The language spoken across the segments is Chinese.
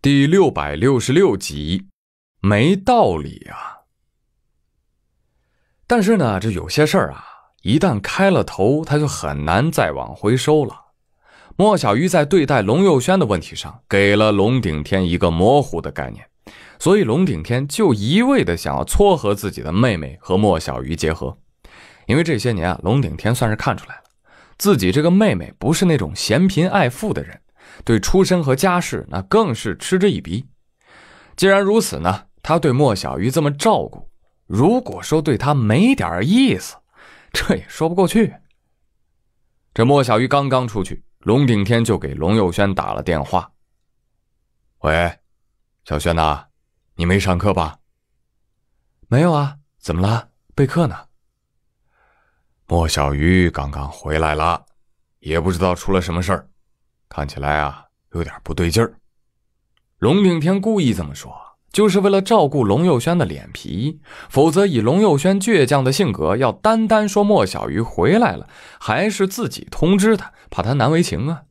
第六百六十六集，没道理啊！但是呢，这有些事儿啊，一旦开了头，他就很难再往回收了。莫小鱼在对待龙佑轩的问题上，给了龙顶天一个模糊的概念，所以龙顶天就一味的想要撮合自己的妹妹和莫小鱼结合，因为这些年啊，龙顶天算是看出来了，自己这个妹妹不是那种嫌贫爱富的人。对出身和家世，那更是嗤之以鼻。既然如此呢，他对莫小鱼这么照顾，如果说对他没点意思，这也说不过去。这莫小鱼刚刚出去，龙顶天就给龙佑轩打了电话：“喂，小轩呐，你没上课吧？没有啊，怎么了？备课呢？莫小鱼刚刚回来了，也不知道出了什么事儿。”看起来啊，有点不对劲儿。龙鼎天故意这么说，就是为了照顾龙佑轩的脸皮。否则，以龙佑轩倔强的性格，要单单说莫小鱼回来了，还是自己通知他，怕他难为情啊。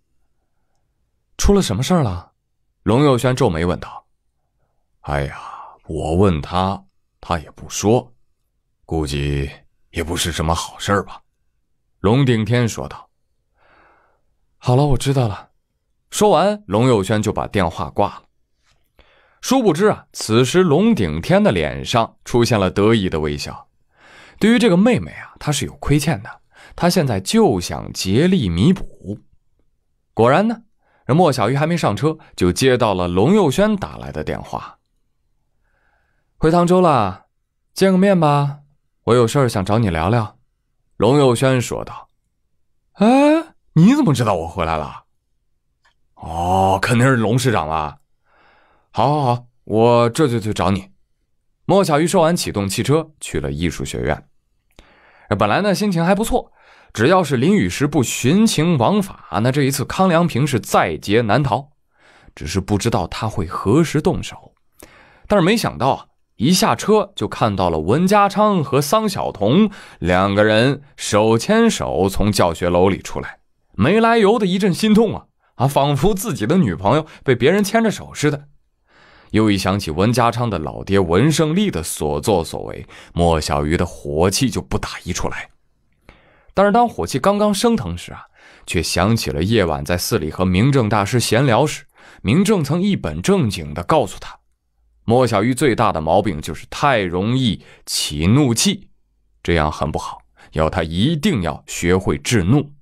出了什么事儿了？龙佑轩皱眉问道。“哎呀，我问他，他也不说，估计也不是什么好事吧。”龙顶天说道。“好了，我知道了。”说完，龙佑轩就把电话挂了。殊不知啊，此时龙顶天的脸上出现了得意的微笑。对于这个妹妹啊，他是有亏欠的，他现在就想竭力弥补。果然呢，这莫小鱼还没上车，就接到了龙佑轩打来的电话：“回沧州了，见个面吧，我有事儿想找你聊聊。”龙佑轩说道：“哎，你怎么知道我回来了？”哦，肯定是龙市长了。好，好，好，我这就去找你。莫小鱼说完，启动汽车，去了艺术学院。本来呢，心情还不错，只要是林雨石不徇情枉法，那这一次康良平是在劫难逃。只是不知道他会何时动手。但是没想到，一下车就看到了文家昌和桑晓彤两个人手牵手从教学楼里出来，没来由的一阵心痛啊。啊，仿佛自己的女朋友被别人牵着手似的。又一想起文家昌的老爹文胜利的所作所为，莫小鱼的火气就不打一处来。但是当火气刚刚升腾时啊，却想起了夜晚在寺里和明正大师闲聊时，明正曾一本正经地告诉他，莫小鱼最大的毛病就是太容易起怒气，这样很不好，要他一定要学会制怒。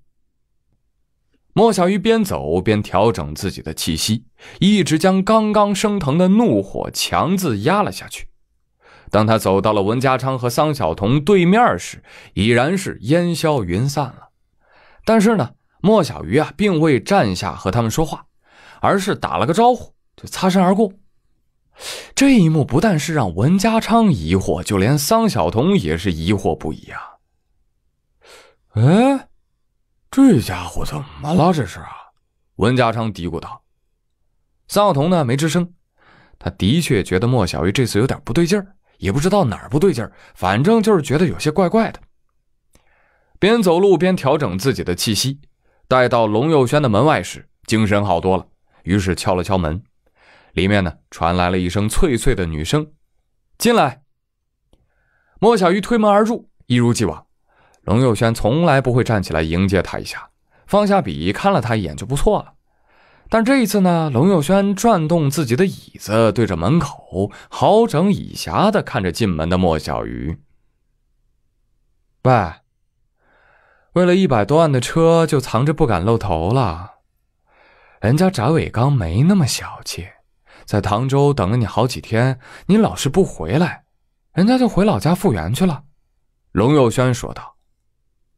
莫小鱼边走边调整自己的气息，一直将刚刚升腾的怒火强自压了下去。当他走到了文家昌和桑小童对面时，已然是烟消云散了。但是呢，莫小鱼啊，并未站下和他们说话，而是打了个招呼就擦身而过。这一幕不但是让文家昌疑惑，就连桑小童也是疑惑不已啊！哎。这家伙怎么了？这是啊，文家昌嘀咕道。桑幼童呢没吱声，他的确觉得莫小鱼这次有点不对劲儿，也不知道哪儿不对劲儿，反正就是觉得有些怪怪的。边走路边调整自己的气息，待到龙佑轩的门外时，精神好多了，于是敲了敲门，里面呢传来了一声脆脆的女声：“进来。”莫小鱼推门而入，一如既往。龙佑轩从来不会站起来迎接他一下，放下笔看了他一眼就不错了。但这一次呢，龙佑轩转动自己的椅子，对着门口好整以暇的看着进门的莫小鱼。喂，为了一百多万的车就藏着不敢露头了？人家翟伟刚没那么小气，在唐州等了你好几天，你老是不回来，人家就回老家复员去了。”龙佑轩说道。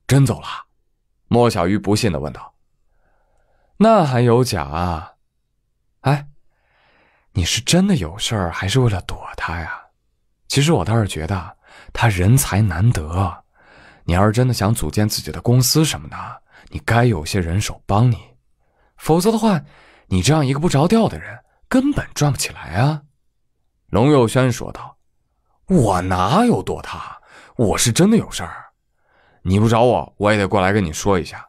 真走了？莫小鱼不信的问道。那还有假？啊？哎，你是真的有事儿，还是为了躲他呀？其实我倒是觉得他人才难得，你要是真的想组建自己的公司什么的，你该有些人手帮你，否则的话，你这样一个不着调的人，根本转不起来啊！龙佑轩说道。我哪有躲他？我是真的有事儿。你不找我，我也得过来跟你说一下。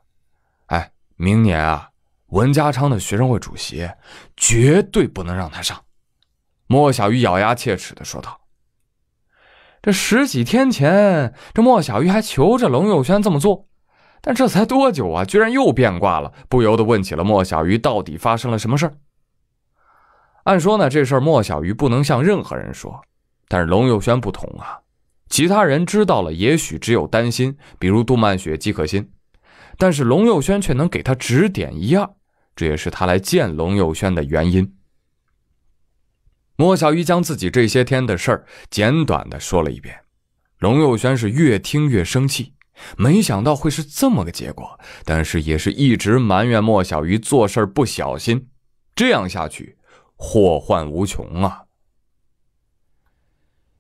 哎，明年啊，文家昌的学生会主席绝对不能让他上。莫小鱼咬牙切齿的说道。这十几天前，这莫小鱼还求着龙佑轩这么做，但这才多久啊，居然又变卦了，不由得问起了莫小鱼到底发生了什么事儿。按说呢，这事儿莫小鱼不能向任何人说，但是龙佑轩不同啊。其他人知道了，也许只有担心，比如杜曼雪、姬可心，但是龙佑轩却能给他指点一二，这也是他来见龙佑轩的原因。莫小鱼将自己这些天的事儿简短的说了一遍，龙佑轩是越听越生气，没想到会是这么个结果，但是也是一直埋怨莫小鱼做事不小心，这样下去，祸患无穷啊！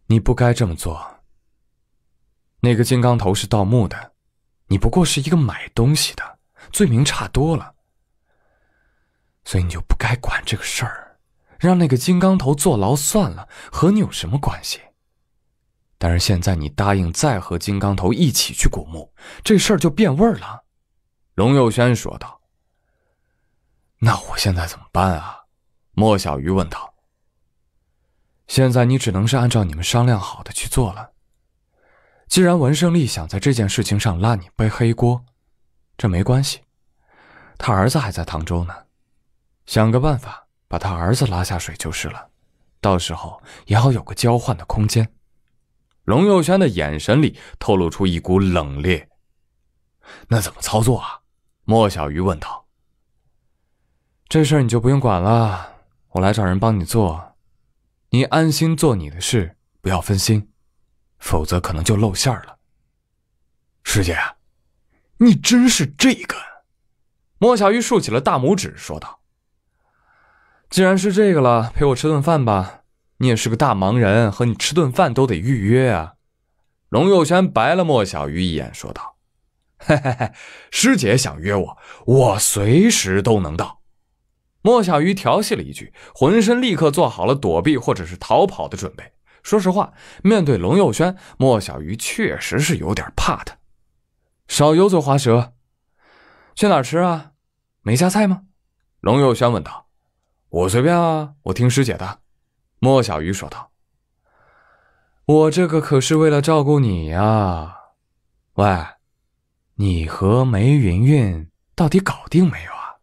你不该这么做。那个金刚头是盗墓的，你不过是一个买东西的，罪名差多了，所以你就不该管这个事儿，让那个金刚头坐牢算了，和你有什么关系？但是现在你答应再和金刚头一起去古墓，这事儿就变味儿了。”龙佑轩说道。“那我现在怎么办啊？”莫小鱼问道。“现在你只能是按照你们商量好的去做了。”既然文胜利想在这件事情上拉你背黑锅，这没关系。他儿子还在唐州呢，想个办法把他儿子拉下水就是了。到时候也好有个交换的空间。龙佑轩的眼神里透露出一股冷冽。那怎么操作啊？莫小鱼问道。这事儿你就不用管了，我来找人帮你做，你安心做你的事，不要分心。否则可能就露馅了，师姐，你真是这个。莫小鱼竖起了大拇指，说道：“既然是这个了，陪我吃顿饭吧。你也是个大忙人，和你吃顿饭都得预约啊。”龙佑轩白了莫小鱼一眼，说道：“ 师姐想约我，我随时都能到。”莫小鱼调戏了一句，浑身立刻做好了躲避或者是逃跑的准备。说实话，面对龙幼轩，莫小鱼确实是有点怕他。少油嘴滑舌，去哪儿吃啊？没加菜吗？龙幼轩问道。我随便啊，我听师姐的。莫小鱼说道。我这个可是为了照顾你呀。喂，你和梅云云到底搞定没有啊？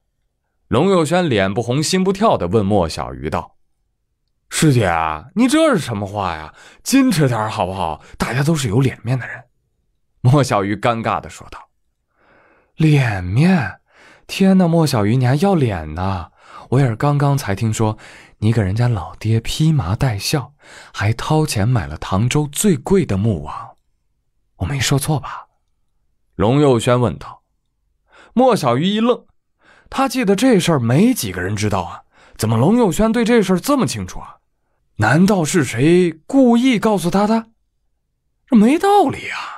龙幼轩脸不红心不跳的问莫小鱼道。师姐，你这是什么话呀？矜持点好不好？大家都是有脸面的人。”莫小鱼尴尬的说道。“脸面？天哪，莫小鱼，你还要脸呢？我也是刚刚才听说，你给人家老爹披麻戴孝，还掏钱买了唐州最贵的木王，我没说错吧？”龙佑轩问道。莫小鱼一愣，他记得这事儿没几个人知道啊，怎么龙佑轩对这事儿这么清楚啊？难道是谁故意告诉他的？这没道理啊！